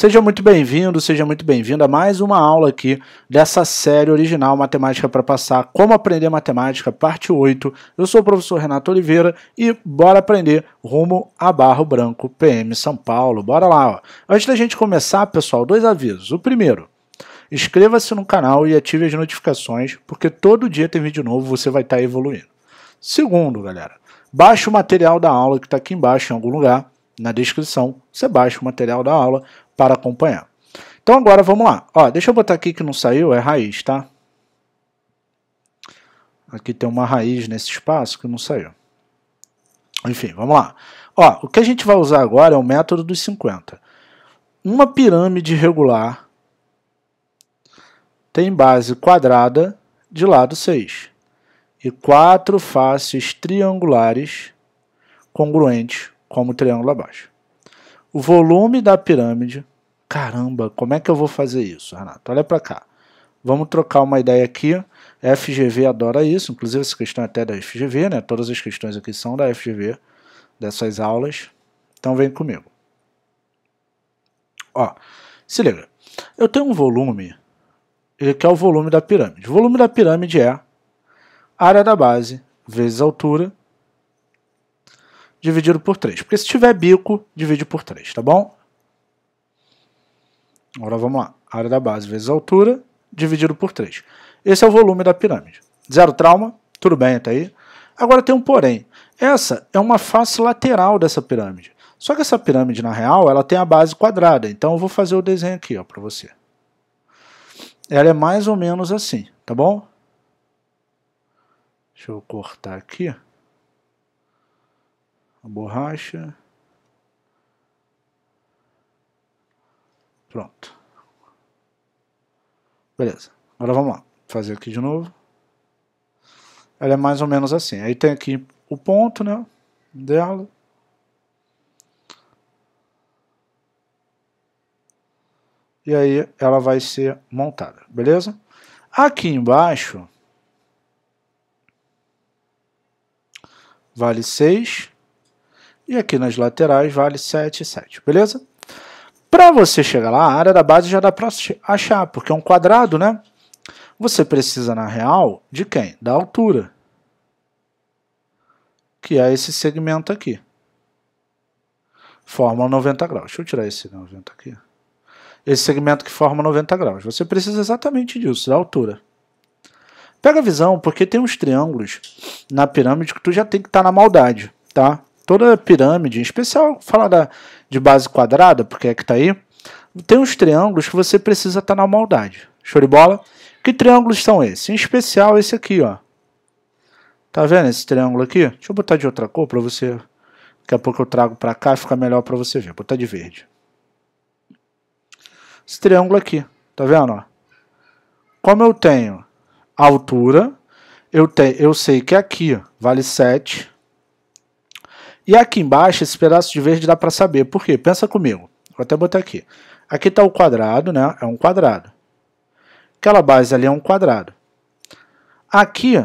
Seja muito bem-vindo, seja muito bem-vinda a mais uma aula aqui dessa série original Matemática para Passar, Como Aprender Matemática, parte 8. Eu sou o professor Renato Oliveira e bora aprender rumo a Barro Branco, PM São Paulo. Bora lá! Ó. Antes da gente começar, pessoal, dois avisos. O primeiro, inscreva-se no canal e ative as notificações, porque todo dia tem vídeo novo, você vai estar tá evoluindo. Segundo, galera, baixe o material da aula que está aqui embaixo em algum lugar na descrição, você baixa o material da aula, para acompanhar. Então agora vamos lá. Ó, deixa eu botar aqui que não saiu, é raiz, tá? Aqui tem uma raiz nesse espaço que não saiu. Enfim, vamos lá. Ó, o que a gente vai usar agora é o método dos 50. Uma pirâmide regular tem base quadrada de lado 6 e quatro faces triangulares congruentes como o triângulo abaixo. O volume da pirâmide Caramba, como é que eu vou fazer isso, Renato? Olha para cá. Vamos trocar uma ideia aqui. FGV adora isso, inclusive essa questão é até da FGV, né? Todas as questões aqui são da FGV, dessas aulas. Então vem comigo. Ó, se liga. Eu tenho um volume, eh, que é o volume da pirâmide. O volume da pirâmide é área da base vezes altura dividido por 3. Porque se tiver bico, divide por 3, tá bom? Agora vamos lá. Área da base vezes altura, dividido por 3. Esse é o volume da pirâmide. Zero trauma, tudo bem até aí. Agora tem um porém. Essa é uma face lateral dessa pirâmide. Só que essa pirâmide, na real, ela tem a base quadrada. Então eu vou fazer o desenho aqui para você. Ela é mais ou menos assim, tá bom? Deixa eu cortar aqui. A borracha. Pronto. Beleza. Agora vamos lá. Fazer aqui de novo. Ela é mais ou menos assim. Aí tem aqui o ponto, né? Dela. E aí ela vai ser montada, beleza? Aqui embaixo vale 6. E aqui nas laterais vale 7 e 7, beleza? Para você chegar lá, a área da base já dá para achar, porque é um quadrado, né? Você precisa, na real, de quem? Da altura. Que é esse segmento aqui. Forma 90 graus. Deixa eu tirar esse 90 aqui. Esse segmento que forma 90 graus. Você precisa exatamente disso, da altura. Pega a visão, porque tem uns triângulos na pirâmide que tu já tem que estar tá na maldade, tá? Toda pirâmide, em especial falar da de base quadrada, porque é que está aí, tem uns triângulos que você precisa estar tá na maldade. Show de bola? Que triângulos são esses? Em especial esse aqui, ó. Tá vendo esse triângulo aqui? Deixa eu botar de outra cor para você... Daqui a pouco eu trago para cá e fica melhor para você ver. Vou botar de verde. Esse triângulo aqui, tá vendo? Ó? Como eu tenho a altura, eu, te, eu sei que aqui vale 7, e aqui embaixo, esse pedaço de verde dá para saber. Por quê? Pensa comigo. Vou até botar aqui. Aqui está o quadrado, né? É um quadrado. Aquela base ali é um quadrado. Aqui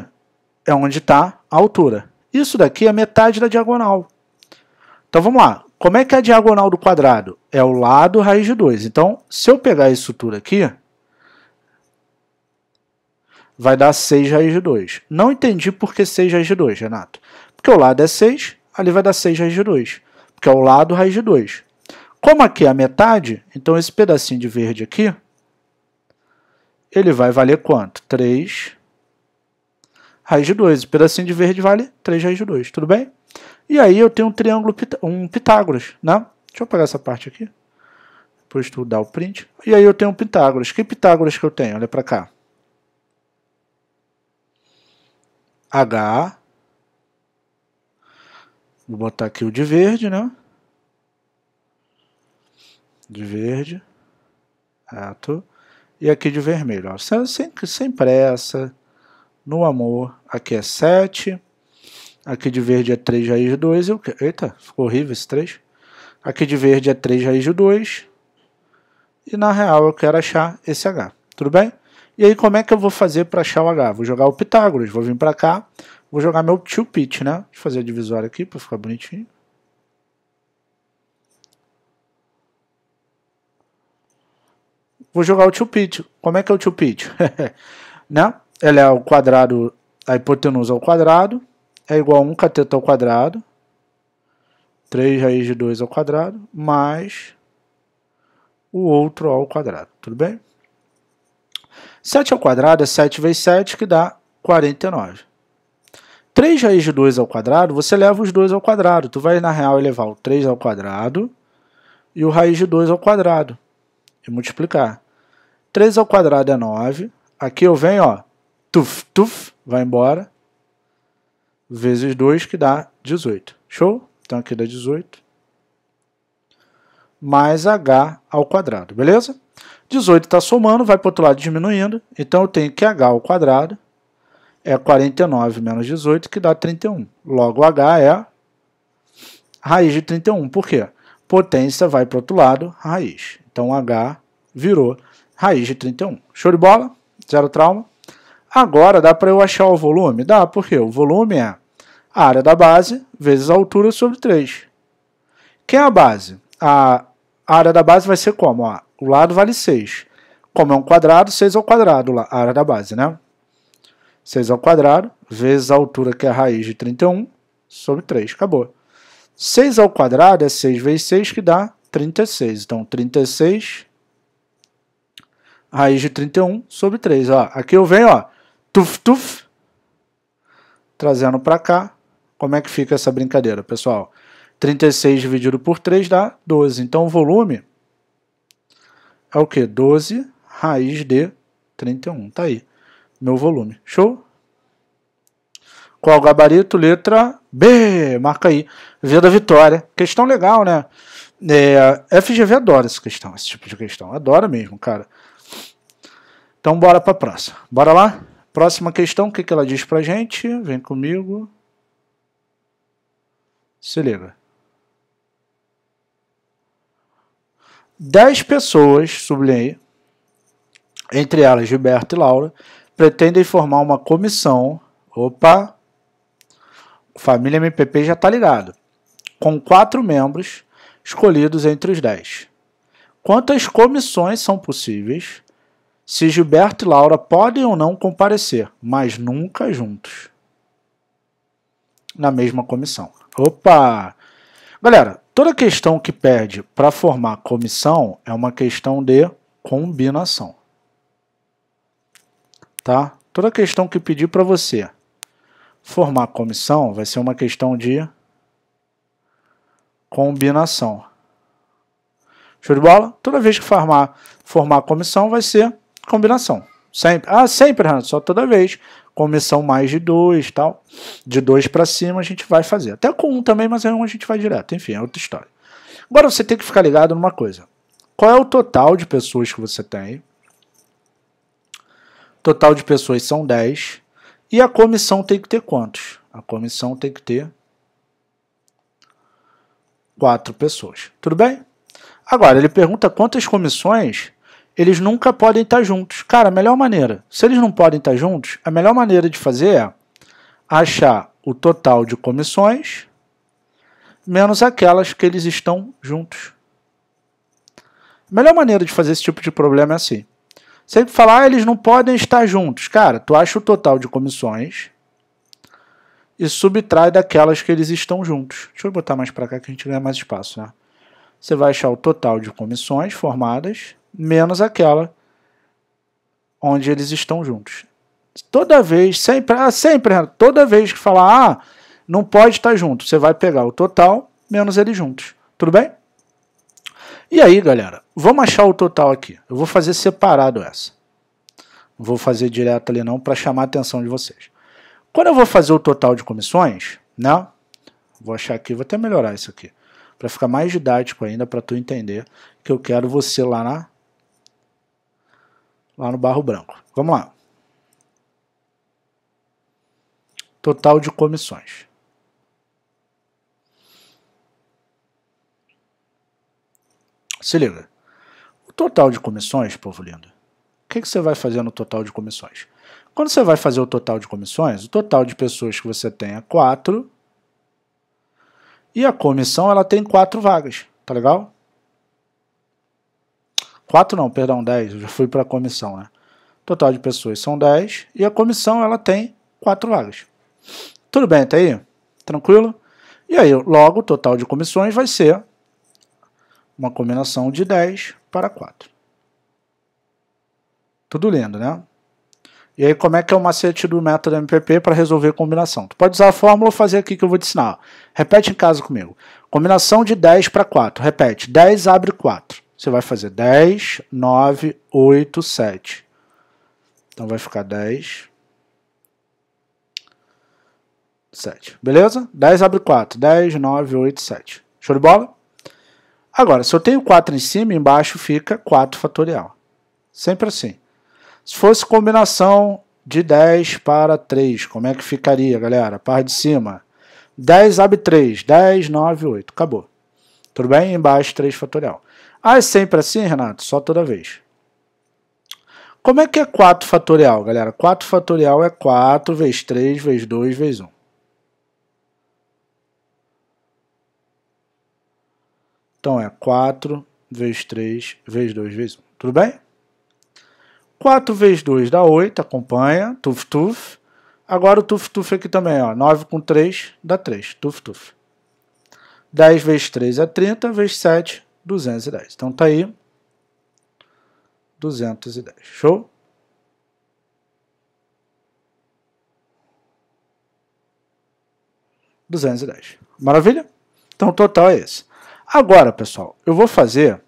é onde está a altura. Isso daqui é metade da diagonal. Então vamos lá. Como é que é a diagonal do quadrado? É o lado raiz de 2. Então, se eu pegar isso tudo aqui, vai dar 6 raiz de 2. Não entendi por que 6 raiz de 2, Renato. Porque o lado é 6 ali vai dar 6 raiz de 2, porque é o lado raiz de 2. Como aqui é a metade, então esse pedacinho de verde aqui, ele vai valer quanto? 3 raiz de 2. O pedacinho de verde vale 3 raiz de 2, tudo bem? E aí eu tenho um triângulo, um Pitágoras, né? Deixa eu pegar essa parte aqui, depois tu dá o print. E aí eu tenho um Pitágoras. Que Pitágoras que eu tenho? Olha para cá. H Vou botar aqui o de verde, né? De verde. Ato. E aqui de vermelho. Ó. Sem, sem pressa. No amor. Aqui é 7. Aqui de verde é 3 raiz de 2. eita, ficou horrível esse 3. Aqui de verde é 3 raiz de 2. E na real eu quero achar esse H. Tudo bem? E aí como é que eu vou fazer para achar o H? Vou jogar o Pitágoras. Vou vir para cá Vou jogar meu two pitch, né? Deixa eu fazer a divisória aqui para ficar bonitinho. Vou jogar o two pitch. Como é que é o two pitch? né? Ele é o quadrado, a hipotenusa ao quadrado é igual a 1 cateto ao quadrado, 3 raiz de 2 ao quadrado, mais o outro ao quadrado, tudo bem? 7 ao quadrado é 7 vezes 7, que dá 49. 3 raiz de 2 ao quadrado, você leva os dois ao quadrado. Tu vai, na real, elevar o 3 ao quadrado e o raiz de 2 ao quadrado. E multiplicar. 3 ao quadrado é 9. Aqui eu venho, ó, tuf, tuf, vai embora. Vezes 2, que dá 18. Show? Então aqui dá 18. Mais h ao quadrado, beleza? 18 está somando, vai para o outro lado diminuindo. Então eu tenho que h ao quadrado é 49 menos 18, que dá 31. Logo, H é raiz de 31. Por quê? Potência vai para o outro lado, raiz. Então, H virou raiz de 31. Show de bola? Zero trauma. Agora, dá para eu achar o volume? Dá, porque o volume é a área da base vezes a altura sobre 3. Quem é a base? A área da base vai ser como? Ó, o lado vale 6. Como é um quadrado, 6 ao quadrado, a área da base, né? 6 ao quadrado, vezes a altura que é a raiz de 31, sobre 3. Acabou. 6 ao quadrado é 6 vezes 6, que dá 36. Então, 36 raiz de 31 sobre 3. Ó, aqui eu venho, ó, tuf, tuf, trazendo para cá. Como é que fica essa brincadeira, pessoal? 36 dividido por 3 dá 12. Então, o volume é o que? 12 raiz de 31. Tá aí meu volume. Show? Qual gabarito? Letra B. Marca aí. V da vitória. Questão legal, né? É, FGV adora essa questão, esse tipo de questão. Adora mesmo, cara. Então, bora a próxima. Bora lá? Próxima questão, o que, que ela diz para gente? Vem comigo. Se liga. 10 pessoas, sublinhei, entre elas Gilberto e Laura, pretendem formar uma comissão. Opa! Família MPP já está ligado. Com quatro membros escolhidos entre os dez. Quantas comissões são possíveis? Se Gilberto e Laura podem ou não comparecer, mas nunca juntos. Na mesma comissão. Opa! Galera, toda questão que pede para formar comissão é uma questão de combinação tá? Toda questão que pedir para você formar comissão vai ser uma questão de combinação. Show de bola? Toda vez que formar, formar comissão vai ser combinação. Sempre. Ah, sempre, Renato, só toda vez. Comissão mais de dois, tal. De dois para cima a gente vai fazer. Até com um também, mas é um a gente vai direto. Enfim, é outra história. Agora você tem que ficar ligado numa coisa. Qual é o total de pessoas que você tem? Total de pessoas são 10. E a comissão tem que ter quantos? A comissão tem que ter quatro pessoas. Tudo bem? Agora, ele pergunta quantas comissões eles nunca podem estar juntos. Cara, a melhor maneira, se eles não podem estar juntos, a melhor maneira de fazer é achar o total de comissões menos aquelas que eles estão juntos. A melhor maneira de fazer esse tipo de problema é assim. Sempre falar, ah, eles não podem estar juntos. Cara, tu acha o total de comissões e subtrai daquelas que eles estão juntos. Deixa eu botar mais para cá que a gente ganha mais espaço, né? Você vai achar o total de comissões formadas menos aquela onde eles estão juntos. Toda vez, sempre, ah, sempre, toda vez que falar, ah, não pode estar junto, você vai pegar o total menos eles juntos. Tudo bem? E aí, galera, vamos achar o total aqui. Eu vou fazer separado essa. Não vou fazer direto ali não para chamar a atenção de vocês. Quando eu vou fazer o total de comissões, né? Vou achar aqui, vou até melhorar isso aqui, para ficar mais didático ainda para tu entender que eu quero você lá na lá no barro branco. Vamos lá. Total de comissões. Se liga. O total de comissões, povo lindo. O que, que você vai fazer no total de comissões? Quando você vai fazer o total de comissões, o total de pessoas que você tem é 4. E a comissão ela tem 4 vagas, tá legal? 4 não, perdão, 10, eu já fui para a comissão, né? Total de pessoas são 10 e a comissão ela tem 4 vagas. Tudo bem até tá aí? Tranquilo? E aí, logo, o total de comissões vai ser uma combinação de 10 para 4. Tudo lindo, né? E aí, como é que é o macete do método MPP para resolver a combinação? Tu pode usar a fórmula ou fazer aqui que eu vou te ensinar. Repete em casa comigo. Combinação de 10 para 4. Repete. 10 abre 4. Você vai fazer 10, 9, 8, 7. Então vai ficar 10, 7. Beleza? 10 abre 4. 10, 9, 8, 7. Show de bola? Agora, se eu tenho 4 em cima, embaixo fica 4 fatorial. Sempre assim. Se fosse combinação de 10 para 3, como é que ficaria, galera? Par de cima. 10 abre 3, 10, 9, 8. Acabou. Tudo bem? Embaixo 3 fatorial. Ah, é sempre assim, Renato? Só toda vez. Como é que é 4 fatorial, galera? 4 fatorial é 4 vezes 3 vezes 2 vezes 1. Então é 4 vezes 3 vezes 2 vezes 1. Tudo bem? 4 vezes 2 dá 8, acompanha, tuf tuf. Agora o tuf tuf aqui também, ó, 9 com 3 dá 3, tuf tuf. 10 vezes 3 é 30, vezes 7, 210. Então tá aí 210. Show? Duzentos e dez. Maravilha? Então o total é esse. Agora, pessoal, eu vou fazer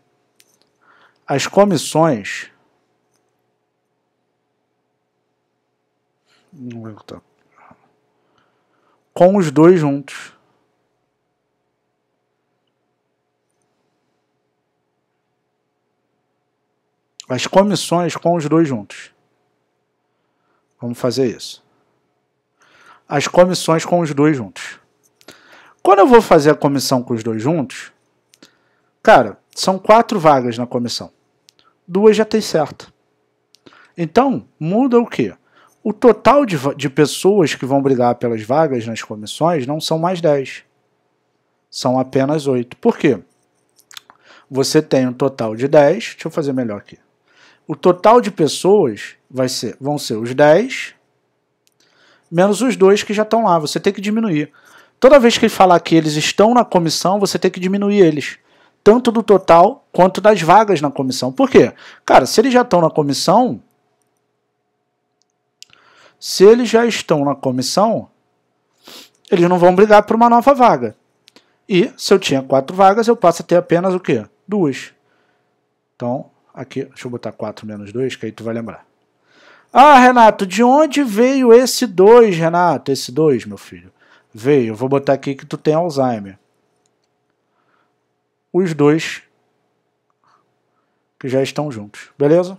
as comissões. Com os dois juntos. As comissões com os dois juntos. Vamos fazer isso. As comissões com os dois juntos. Quando eu vou fazer a comissão com os dois juntos, Cara, são quatro vagas na comissão. Duas já tem certa. Então, muda o quê? O total de, de pessoas que vão brigar pelas vagas nas comissões não são mais 10. São apenas oito. Por quê? Você tem um total de 10. Deixa eu fazer melhor aqui. O total de pessoas vai ser, vão ser os 10 menos os dois que já estão lá. Você tem que diminuir. Toda vez que ele falar que eles estão na comissão, você tem que diminuir eles tanto do total quanto das vagas na comissão. Por quê? Cara, se eles já estão na comissão, se eles já estão na comissão, eles não vão brigar por uma nova vaga. E se eu tinha quatro vagas, eu passo a ter apenas o quê? Duas. Então, aqui, deixa eu botar 4 menos 2, que aí tu vai lembrar. Ah, Renato, de onde veio esse 2, Renato? Esse 2, meu filho? Veio, vou botar aqui que tu tem Alzheimer os dois que já estão juntos, beleza?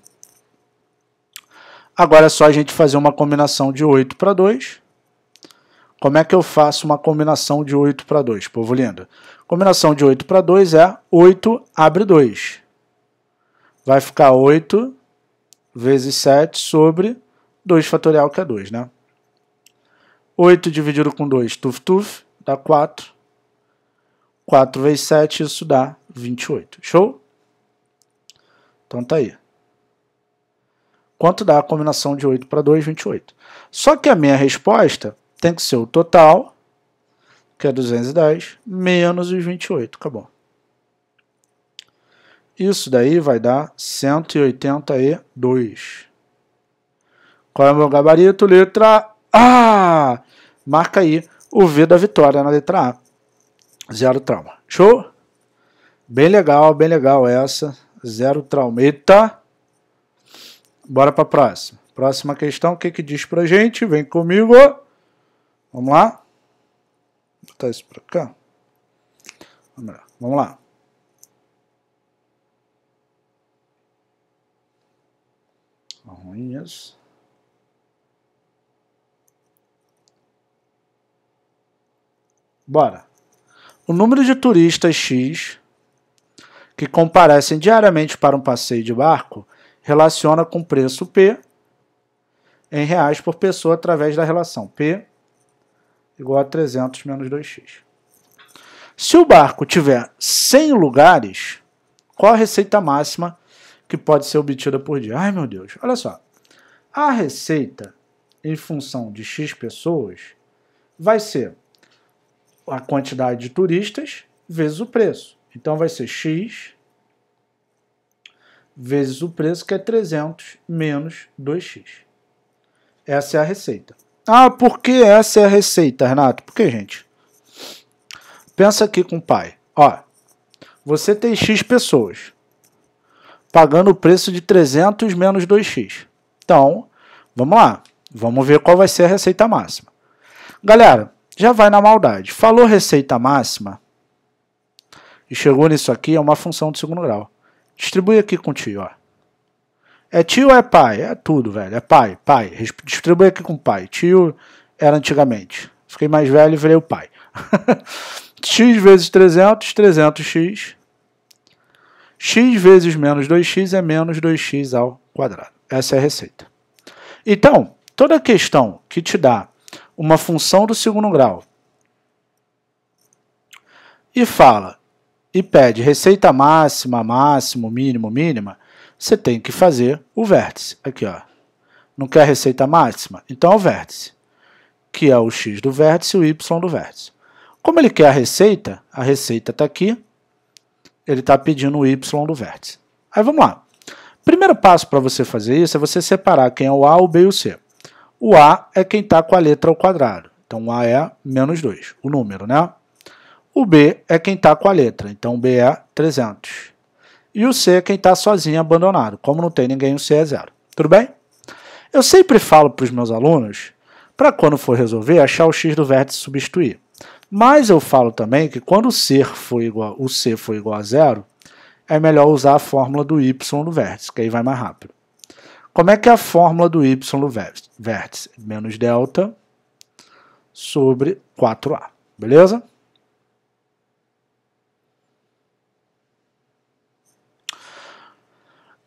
Agora é só a gente fazer uma combinação de 8 para 2. Como é que eu faço uma combinação de 8 para 2, povo lindo? Combinação de 8 para 2 é 8 abre 2. Vai ficar 8 vezes 7 sobre 2 fatorial, que é 2, né? 8 dividido com 2, tuf, tuf, dá 4. 4 vezes 7, isso dá 28. Show? Então tá aí. Quanto dá a combinação de 8 para 2? 28. Só que a minha resposta tem que ser o total, que é 210, menos os 28. Acabou. Isso daí vai dar 182. Qual é o meu gabarito? Letra A! Marca aí o V da vitória na letra A. Zero trauma. Show? Bem legal, bem legal essa. Zero trauma. Eita, Bora para a próxima. Próxima questão, o que, que diz pra gente? Vem comigo. Vamos lá. Vou botar isso para cá. Vamos lá. Tá ruim isso. Bora o número de turistas X que comparecem diariamente para um passeio de barco relaciona com preço P em reais por pessoa através da relação P igual a 300 menos 2x. Se o barco tiver 100 lugares, qual a receita máxima que pode ser obtida por dia? Ai, meu Deus, olha só. A receita em função de x pessoas vai ser a quantidade de turistas vezes o preço. Então vai ser x vezes o preço, que é 300 menos 2x. Essa é a receita. Ah, por que essa é a receita, Renato? Porque, gente, pensa aqui com o pai. Ó, você tem x pessoas pagando o preço de 300 menos 2x. Então, vamos lá. Vamos ver qual vai ser a receita máxima. Galera, já vai na maldade. Falou receita máxima e chegou nisso aqui, é uma função de segundo grau. Distribui aqui com tio, ó. É tio ou é pai? É tudo, velho. É pai, pai. Distribui aqui com pai. Tio era antigamente. Fiquei mais velho e virei o pai. x vezes 300, 300x. x vezes menos 2x é menos 2x ao quadrado. Essa é a receita. Então, toda questão que te dá uma função do segundo grau. E fala, e pede receita máxima, máximo, mínimo, mínima, você tem que fazer o vértice. Aqui, ó. Não quer receita máxima? Então é o vértice, que é o x do vértice e o y do vértice. Como ele quer a receita, a receita está aqui, ele está pedindo o y do vértice. Aí vamos lá. Primeiro passo para você fazer isso é você separar quem é o A, o B e o C. O A é quem está com a letra ao quadrado. Então, o A é menos 2, o número, né? O B é quem está com a letra. Então, o B é 300. E o C é quem está sozinho, abandonado. Como não tem ninguém, o C é zero. Tudo bem? Eu sempre falo para os meus alunos para quando for resolver achar o x do vértice e substituir. Mas eu falo também que quando o C for igual, o C for igual a zero, é melhor usar a fórmula do y do vértice, que aí vai mais rápido. Como é que é a fórmula do y vértice? Menos delta sobre 4a, beleza?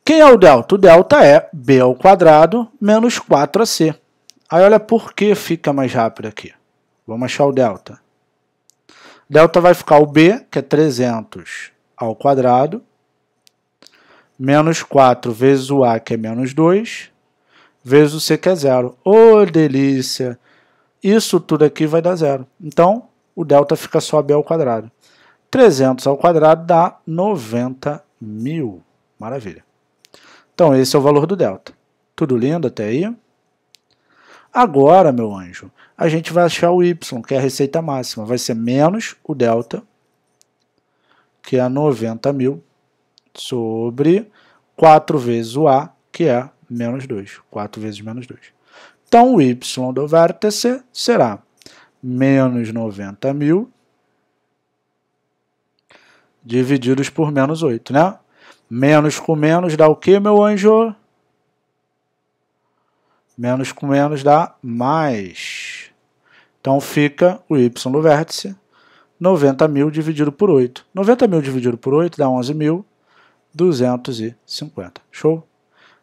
Quem é o delta? O delta é b ao quadrado menos 4ac. Aí olha por que fica mais rápido aqui. Vamos achar o delta. Delta vai ficar o b, que é 300 ao quadrado, menos 4 vezes o A, que é menos 2, vezes o C, que é zero. Ô, oh, delícia! Isso tudo aqui vai dar zero. Então, o delta fica só B ao quadrado. 300 ao quadrado dá 90 mil. Maravilha. Então, esse é o valor do delta. Tudo lindo até aí? Agora, meu anjo, a gente vai achar o y, que é a receita máxima. Vai ser menos o delta, que é 90 mil, sobre 4 vezes o A, que é menos 2. 4 vezes menos 2. Então, o Y do vértice será menos 90 mil divididos por menos 8, né? Menos com menos dá o quê, meu anjo? Menos com menos dá mais. Então fica o y do vértice, 90 mil dividido por 8. 90 mil dividido por 8 dá 11 mil. 250. Show?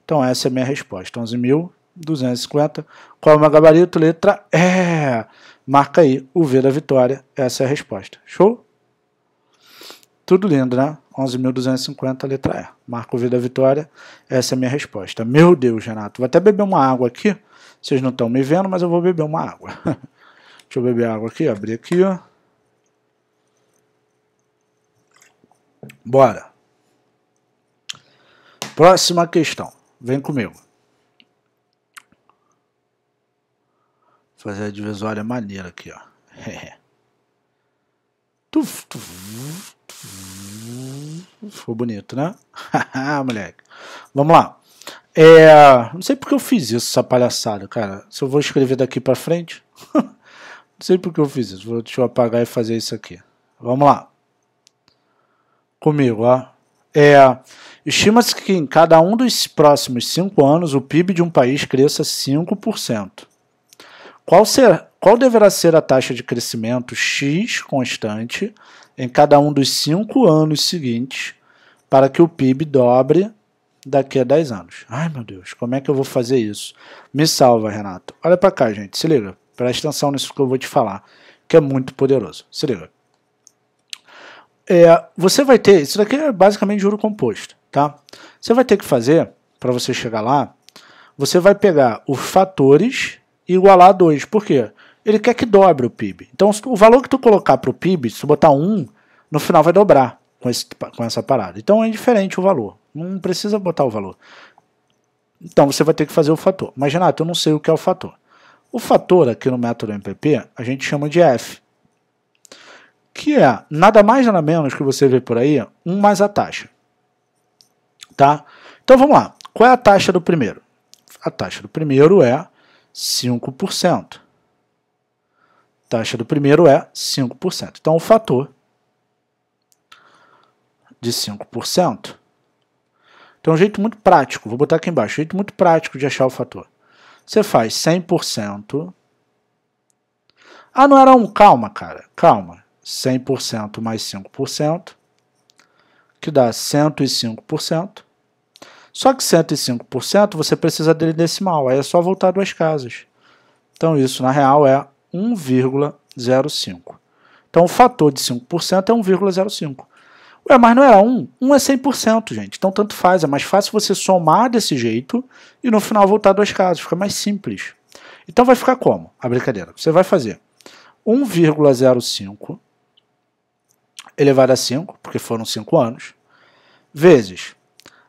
Então essa é a minha resposta, 11.250. Qual é o meu gabarito? Letra E. Marca aí o V da vitória, essa é a resposta. Show? Tudo lindo, né? 11.250, letra E. Marca o V da vitória, essa é a minha resposta. Meu Deus, Renato, vou até beber uma água aqui. Vocês não estão me vendo, mas eu vou beber uma água. Deixa eu beber água aqui, abrir aqui, ó. Bora. Próxima questão. Vem comigo. Fazer a divisória maneira aqui, ó. Ficou bonito, né? Moleque. Vamos lá. É, não sei porque eu fiz isso, essa palhaçada, cara. Se eu vou escrever daqui pra frente. não sei porque eu fiz isso. Vou, deixa eu apagar e fazer isso aqui. Vamos lá. Comigo, ó. É, Estima-se que em cada um dos próximos cinco anos o PIB de um país cresça 5%. Qual, ser, qual deverá ser a taxa de crescimento X constante em cada um dos cinco anos seguintes para que o PIB dobre daqui a 10 anos? Ai meu Deus, como é que eu vou fazer isso? Me salva, Renato. Olha para cá, gente, se liga. Presta atenção nisso que eu vou te falar, que é muito poderoso. Se liga é, você vai ter. Isso daqui é basicamente juro composto, tá? Você vai ter que fazer, para você chegar lá, você vai pegar os fatores e igualar a 2. Por quê? Ele quer que dobre o PIB. Então, o valor que tu colocar para o PIB, se tu botar 1, um, no final vai dobrar com, esse, com essa parada. Então, é diferente o valor. Não precisa botar o valor. Então, você vai ter que fazer o fator. Mas, Renato, eu não sei o que é o fator. O fator aqui no método MPP, a gente chama de F que é nada mais nada menos que você vê por aí, um mais a taxa. Tá? Então vamos lá. Qual é a taxa do primeiro? A taxa do primeiro é 5%. taxa do primeiro é 5%. Então o fator de 5%. Então um jeito muito prático, vou botar aqui embaixo, um jeito muito prático de achar o fator. Você faz 100%. Ah, não era um, calma, cara, calma. 100% mais 5%, que dá 105%. Só que 105% você precisa dele decimal, aí é só voltar duas casas. Então isso na real é 1,05. Então o fator de 5% é 1,05. Ué, mas não era 1? 1 é 100%, é gente. Então tanto faz, é mais fácil você somar desse jeito e no final voltar duas casas, fica mais simples. Então vai ficar como? A brincadeira. Você vai fazer 1,05 elevado a 5, porque foram 5 anos, vezes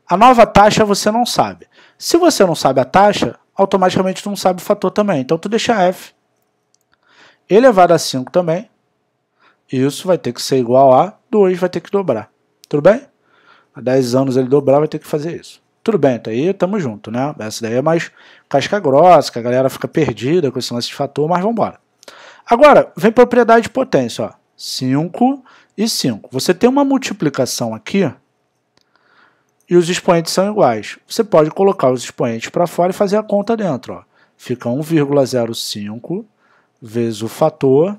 a nova taxa você não sabe. Se você não sabe a taxa, automaticamente não sabe o fator também. Então tu deixa f elevado a 5 também. Isso vai ter que ser igual a 2, vai ter que dobrar. Tudo bem? Há 10 anos ele dobrar, vai ter que fazer isso. Tudo bem, tá aí, tamo junto, né? Essa daí é mais casca grossa, que a galera fica perdida com esse lance de fator, mas vamos embora. Agora, vem propriedade de potência, ó. 5 e 5. Você tem uma multiplicação aqui e os expoentes são iguais. Você pode colocar os expoentes para fora e fazer a conta dentro. Ó. Fica 1,05 vezes o fator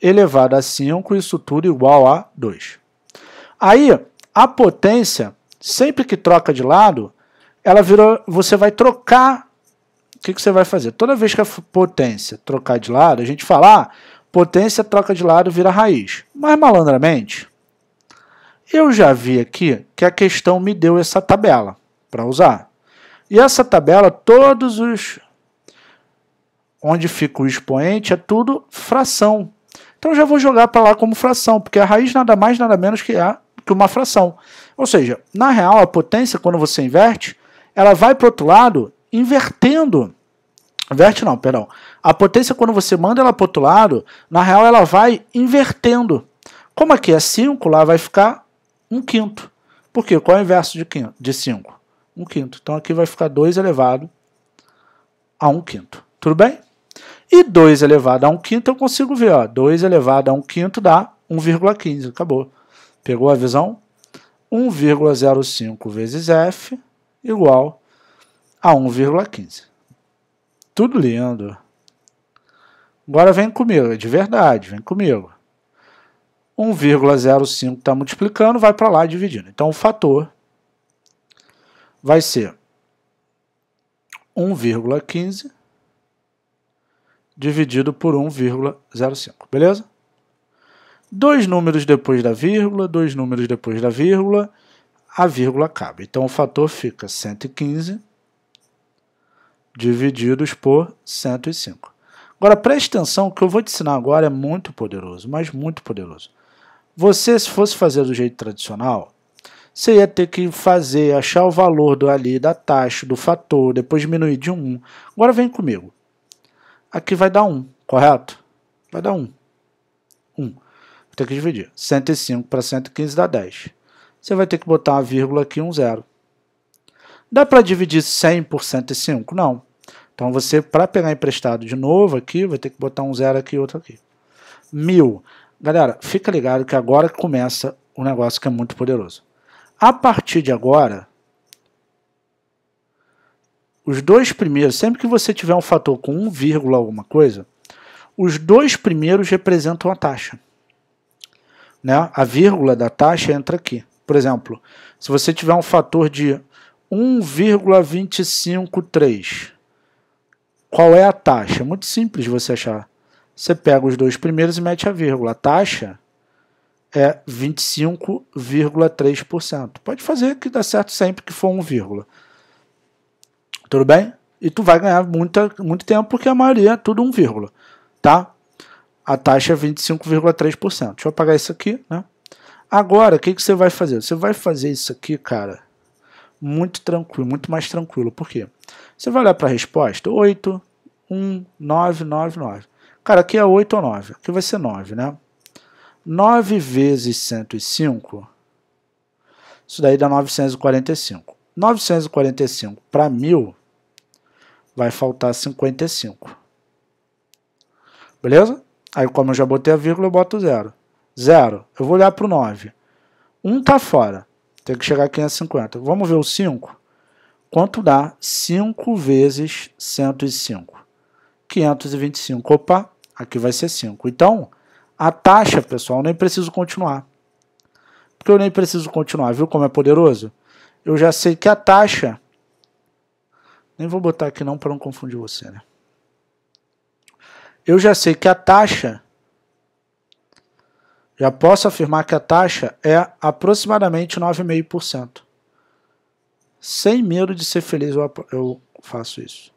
elevado a 5, isso tudo igual a 2. Aí, a potência, sempre que troca de lado, ela virou, você vai trocar. O que, que você vai fazer? Toda vez que a potência trocar de lado, a gente fala, ah, potência troca de lado vira raiz. Mas malandramente, eu já vi aqui que a questão me deu essa tabela para usar. E essa tabela, todos os. onde fica o expoente, é tudo fração. Então já vou jogar para lá como fração, porque a raiz nada mais, nada menos que, a, que uma fração. Ou seja, na real, a potência, quando você inverte, ela vai para o outro lado invertendo. Inverte não, perdão. A potência, quando você manda ela para outro lado, na real ela vai invertendo. Como aqui é 5, lá vai ficar 1 um quinto. Por quê? Qual é o inverso de 5? 1 quinto. Então aqui vai ficar 2 elevado a 1 um quinto. Tudo bem? E 2 elevado a 1 quinto eu consigo ver. 2 elevado a 1 quinto dá 1,15. Acabou. Pegou a visão? 1,05 vezes f igual a 1,15. Tudo lindo. Agora vem comigo, é de verdade, vem comigo. 1,05 está multiplicando, vai para lá dividindo. Então o fator vai ser 1,15 dividido por 1,05, beleza? Dois números depois da vírgula, dois números depois da vírgula, a vírgula cabe. Então o fator fica 115 divididos por 105. Agora preste atenção, o que eu vou te ensinar agora é muito poderoso, mas muito poderoso. Você, se fosse fazer do jeito tradicional, você ia ter que fazer, achar o valor do ali, da taxa, do fator, depois diminuir de 1. Um. Agora vem comigo. Aqui vai dar 1, um, correto? Vai dar 1. Um. 1. Um. Vou ter que dividir. 105 para 115 dá 10. Você vai ter que botar uma vírgula aqui, um zero. Dá para dividir 100 por 105? Não. Então você, para pegar emprestado de novo aqui, vai ter que botar um zero aqui e outro aqui. Mil. Galera, fica ligado que agora começa um negócio que é muito poderoso. A partir de agora, os dois primeiros, sempre que você tiver um fator com 1, alguma coisa, os dois primeiros representam a taxa. Né? A vírgula da taxa entra aqui. Por exemplo, se você tiver um fator de 1,253, qual é a taxa? É muito simples você achar. Você pega os dois primeiros e mete a vírgula. A taxa é 25,3%. Pode fazer que dá certo sempre que for 1, vírgula. Tudo bem? E tu vai ganhar muita, muito tempo, porque a maioria é tudo 1, vírgula, tá? A taxa é 25,3%. Deixa eu apagar isso aqui, né? Agora, o que, que você vai fazer? Você vai fazer isso aqui, cara, muito tranquilo, muito mais tranquilo. Por quê? Você vai olhar para a resposta, 8, 1, 9, 9, 9. Cara, aqui é 8 ou 9, aqui vai ser 9, né? 9 vezes 105, isso daí dá 945. 945 para 1000 vai faltar 55. Beleza? Aí como eu já botei a vírgula, eu boto zero. Zero, eu vou olhar para o 9. 1 um tá fora. Tem que chegar a 550. Vamos ver o 5? Quanto dá 5 vezes 105? 525. Opa, aqui vai ser 5. Então, a taxa, pessoal, nem preciso continuar. Porque eu nem preciso continuar. Viu como é poderoso? Eu já sei que a taxa... Nem vou botar aqui não para não confundir você, né? Eu já sei que a taxa já posso afirmar que a taxa é aproximadamente 9,5%. Sem medo de ser feliz, eu, faço isso.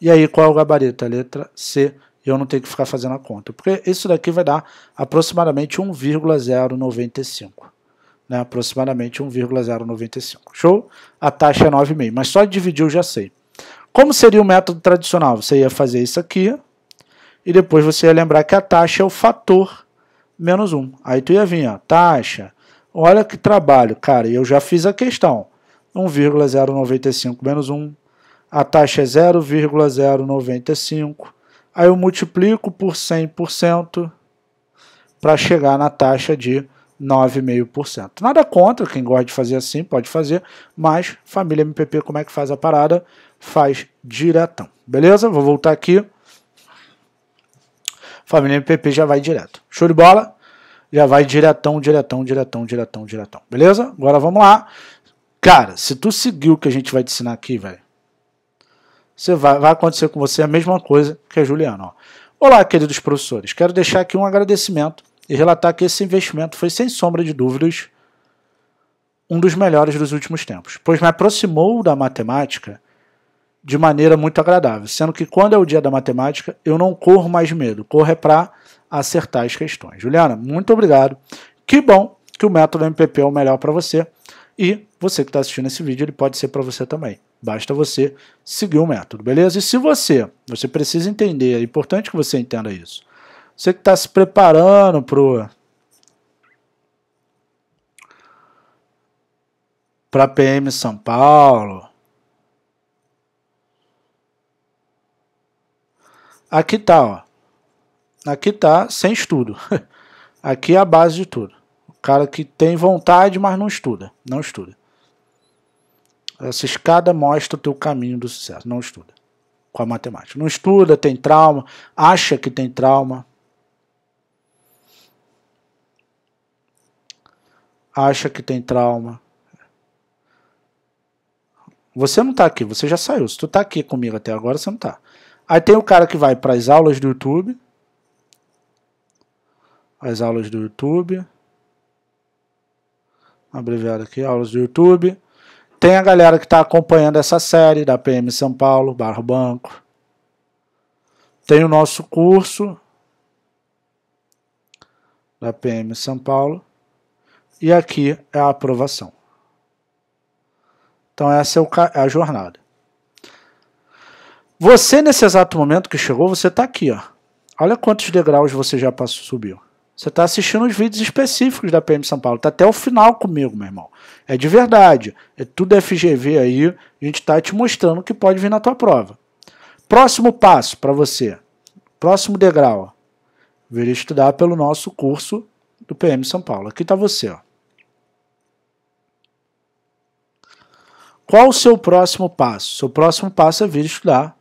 E aí, qual é o gabarito? A letra C. E eu não tenho que ficar fazendo a conta. Porque isso daqui vai dar aproximadamente 1,095. Né? Aproximadamente 1,095. Show? A taxa é 9,5. Mas só dividir eu já sei. Como seria o método tradicional? Você ia fazer isso aqui. E depois você ia lembrar que a taxa é o fator menos um. Aí tu ia vir, ó, taxa. Olha que trabalho, cara. Eu já fiz a questão. 1,095 menos 1. A taxa é 0,095. Aí eu multiplico por 100% para chegar na taxa de 9,5%. Nada contra, quem gosta de fazer assim pode fazer, mas família MPP, como é que faz a parada? Faz diretão. Beleza? Vou voltar aqui. Família MPP já vai direto. Show de bola? Já vai diretão, diretão, diretão, diretão, diretão. Beleza? Agora vamos lá. Cara, se tu seguir o que a gente vai te ensinar aqui, velho, você vai, vai acontecer com você a mesma coisa que a Juliana. Ó. Olá, queridos professores. Quero deixar aqui um agradecimento e relatar que esse investimento foi, sem sombra de dúvidas, um dos melhores dos últimos tempos, pois me aproximou da matemática de maneira muito agradável. Sendo que quando é o dia da matemática, eu não corro mais medo, corro é para acertar as questões. Juliana, muito obrigado. Que bom que o método MPP é o melhor para você. E você que está assistindo esse vídeo, ele pode ser para você também. Basta você seguir o método, beleza? E se você, você precisa entender, é importante que você entenda isso. Você que está se preparando para para PM São Paulo, Aqui tá, ó. Aqui tá sem estudo. Aqui é a base de tudo. O cara que tem vontade, mas não estuda. Não estuda. Essa escada mostra o teu caminho do sucesso. Não estuda com a matemática. Não estuda, tem trauma, acha que tem trauma. Acha que tem trauma. Você não está aqui, você já saiu. Se tu está aqui comigo até agora, você não está. Aí tem o cara que vai para as aulas do YouTube. As aulas do YouTube. Abreviado aqui, aulas do YouTube. Tem a galera que está acompanhando essa série da PM São Paulo, Barro Banco. Tem o nosso curso da PM São Paulo. E aqui é a aprovação. Então essa é, é a jornada. Você, nesse exato momento que chegou, você está aqui, ó. Olha quantos degraus você já passou, subiu. Você está assistindo os vídeos específicos da PM São Paulo. Está até o final comigo, meu irmão. É de verdade. É tudo FGV aí. A gente está te mostrando o que pode vir na tua prova. Próximo passo para você. Próximo degrau. Vir estudar pelo nosso curso do PM São Paulo. Aqui está você. Ó. Qual o seu próximo passo? Seu próximo passo é vir estudar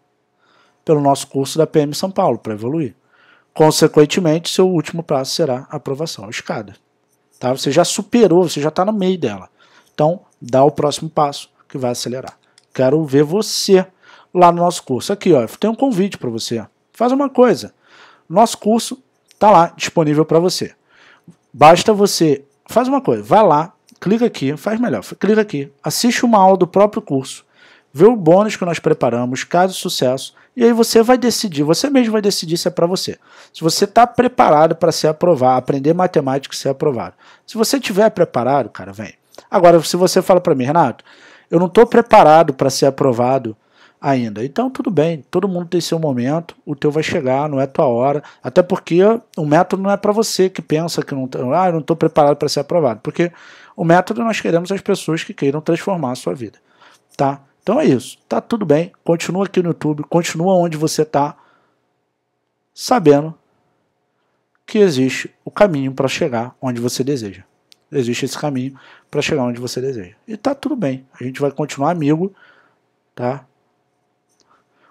pelo nosso curso da PM São Paulo para evoluir. Consequentemente, seu último prazo será a aprovação a escada. Tá? Você já superou, você já está no meio dela. Então, dá o próximo passo que vai acelerar. Quero ver você lá no nosso curso. Aqui, ó, tem um convite para você. Faz uma coisa. Nosso curso está lá disponível para você. Basta você. Faz uma coisa, vai lá, clica aqui, faz melhor, clica aqui, assiste uma aula do próprio curso, vê o bônus que nós preparamos, caso sucesso, e aí você vai decidir, você mesmo vai decidir se é para você. Se você está preparado para ser aprovado, aprender matemática e ser aprovado. Se você estiver preparado, cara, vem. Agora, se você fala para mim, Renato, eu não estou preparado para ser aprovado ainda. Então, tudo bem, todo mundo tem seu momento, o teu vai chegar, não é tua hora. Até porque o método não é para você que pensa que não, tá, ah, eu não estou preparado para ser aprovado. Porque o método nós queremos as pessoas que queiram transformar a sua vida, tá? Então é isso, tá tudo bem, continua aqui no YouTube, continua onde você tá, sabendo que existe o caminho para chegar onde você deseja. Existe esse caminho para chegar onde você deseja. E tá tudo bem, a gente vai continuar amigo, tá?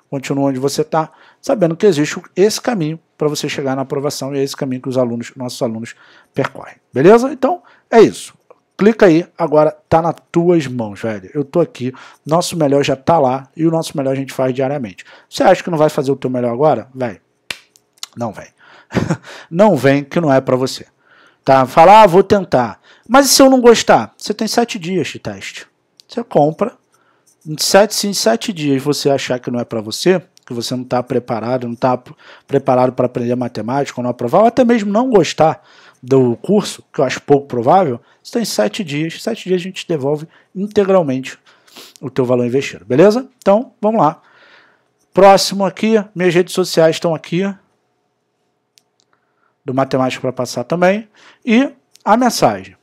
Continua onde você tá, sabendo que existe esse caminho para você chegar na aprovação e é esse caminho que os alunos, nossos alunos percorrem. Beleza? Então, é isso clica aí, agora tá nas tuas mãos, velho. Eu tô aqui, nosso melhor já tá lá e o nosso melhor a gente faz diariamente. Você acha que não vai fazer o teu melhor agora? Velho, não vem. não vem que não é para você. Tá? Falar, ah, vou tentar. Mas e se eu não gostar? Você tem sete dias de teste. Você compra. Em sete, se em sete dias você achar que não é para você, que você não está preparado, não está preparado para aprender matemática, ou não aprovar, ou até mesmo não gostar do curso, que eu acho pouco provável, você tem sete dias. Sete dias a gente devolve integralmente o teu valor investido, beleza? Então, vamos lá. Próximo aqui, minhas redes sociais estão aqui, do Matemática para Passar também, e a mensagem.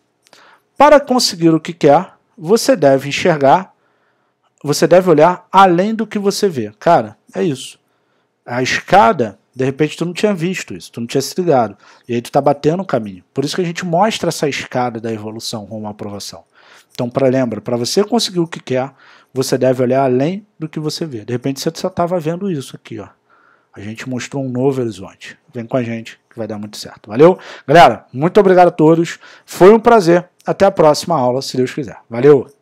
Para conseguir o que quer, você deve enxergar, você deve olhar além do que você vê. Cara, é isso. A escada de repente tu não tinha visto isso, tu não tinha se ligado. E aí tu tá batendo o caminho. Por isso que a gente mostra essa escada da evolução rumo à aprovação. Então, para lembra, para você conseguir o que quer, você deve olhar além do que você vê. De repente você só estava vendo isso aqui, ó. A gente mostrou um novo horizonte. Vem com a gente que vai dar muito certo. Valeu? Galera, muito obrigado a todos. Foi um prazer. Até a próxima aula, se Deus quiser. Valeu!